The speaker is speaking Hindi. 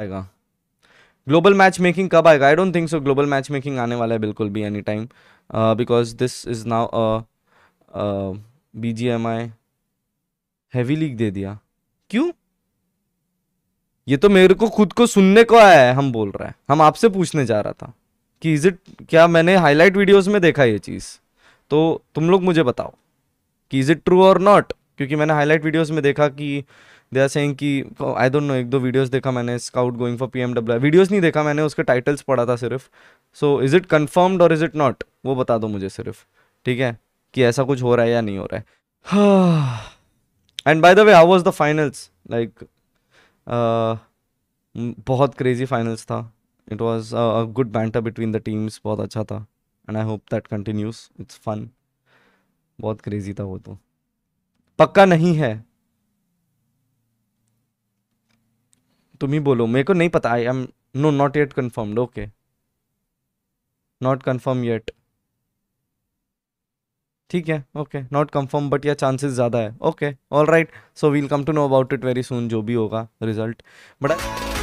आएगा ग्लोबल मैच मेकिंग कब आएगा I don't think so global match making आने वाला है बिल्कुल भी any time because this is now B G M I heavy league दे दिया क्यों ये तो मेरे को खुद को सुनने को आया है हम बोल रहे हैं हम आपसे पूछने जा रहा था कि इज इट क्या मैंने हाईलाइट वीडियोस में देखा ये चीज़ तो तुम लोग मुझे बताओ कि इज़ इट ट्रू और नॉट क्योंकि मैंने हाईलाइट वीडियोस में देखा कि दे आर सेइंग कि आई डोंट नो एक दो वीडियोस देखा मैंने scout going for P M W नहीं देखा मैंने उसके टाइटल्स पढ़ा था सिर्फ सो इज़ इट कन्फर्म्ड और इज़ इट नॉट वो बता दो मुझे सिर्फ ठीक है कि ऐसा कुछ हो रहा है या नहीं हो रहा है and by the way how was the finals like बहुत क्रेजी फाइनल्स था it was a good banter between the teams बहुत अच्छा था and I hope that continues it's fun बहुत क्रेजी था वो तो पक्का नहीं है तुम ही बोलो मेरे को नहीं पता I am no not yet confirmed okay not confirm yet ठीक है okay not confirm but yeah chances ज़्यादा है okay all right so we'll come to know about it very soon जो भी होगा रिजल्ट बट